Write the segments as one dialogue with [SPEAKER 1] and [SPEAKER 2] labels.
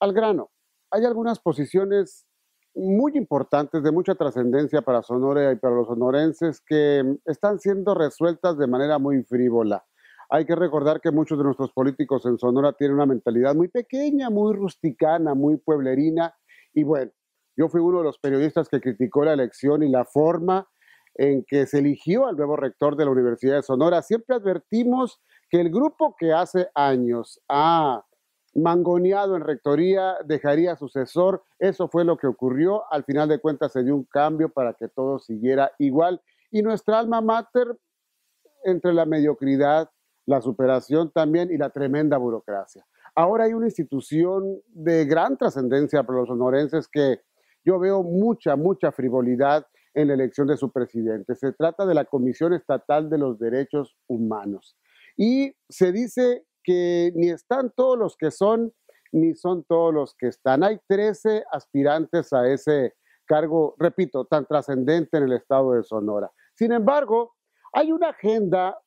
[SPEAKER 1] al grano. Hay algunas posiciones muy importantes, de mucha trascendencia para Sonora y para los sonorenses, que están siendo resueltas de manera muy frívola. Hay que recordar que muchos de nuestros políticos en Sonora tienen una mentalidad muy pequeña, muy rusticana, muy pueblerina. Y bueno, yo fui uno de los periodistas que criticó la elección y la forma en que se eligió al nuevo rector de la Universidad de Sonora. Siempre advertimos que el grupo que hace años ha... Ah, mangoneado en rectoría, dejaría sucesor. Eso fue lo que ocurrió. Al final de cuentas se dio un cambio para que todo siguiera igual. Y nuestra alma mater, entre la mediocridad, la superación también y la tremenda burocracia. Ahora hay una institución de gran trascendencia para los honorenses que yo veo mucha, mucha frivolidad en la elección de su presidente. Se trata de la Comisión Estatal de los Derechos Humanos. Y se dice que ni están todos los que son, ni son todos los que están. Hay 13 aspirantes a ese cargo, repito, tan trascendente en el estado de Sonora. Sin embargo, hay una agenda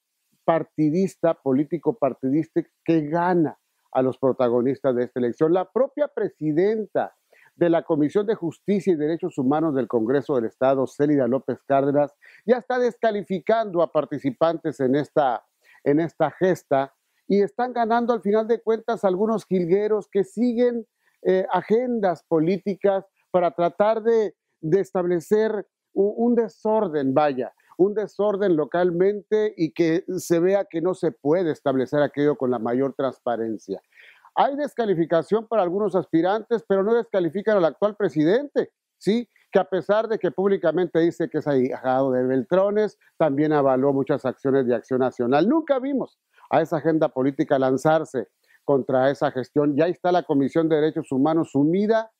[SPEAKER 1] partidista, político-partidista, que gana a los protagonistas de esta elección. La propia presidenta de la Comisión de Justicia y Derechos Humanos del Congreso del Estado, Célida López Cárdenas, ya está descalificando a participantes en esta, en esta gesta y están ganando al final de cuentas algunos jilgueros que siguen eh, agendas políticas para tratar de, establecer un, desorden, vaya, un desorden localmente y que se vea que no se puede establecer aquello con la mayor transparencia. Hay descalificación para algunos aspirantes, pero no descalifican al actual presidente, ¿sí? Que a pesar de que públicamente dice que es ahijado de Beltrones, también avaló muchas acciones de acción nacional. Nunca vimos a esa agenda política, lanzarse contra esa gestión. ya está la Comisión de Derechos Humanos sumida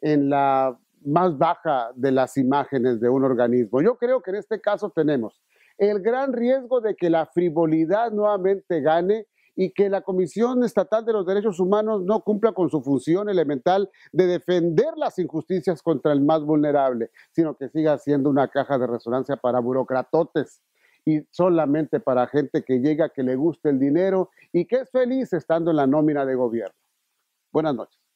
[SPEAKER 1] en la más baja de las imágenes de un organismo. Yo creo que en este caso tenemos el gran riesgo de que la frivolidad nuevamente gane y que la Comisión Estatal de los Derechos Humanos no cumpla con su función elemental de defender las injusticias contra el más vulnerable, sino que siga siendo una caja de resonancia para burocratotes y solamente para gente que llega, que le guste el dinero y que es feliz estando en la nómina de gobierno. Buenas noches.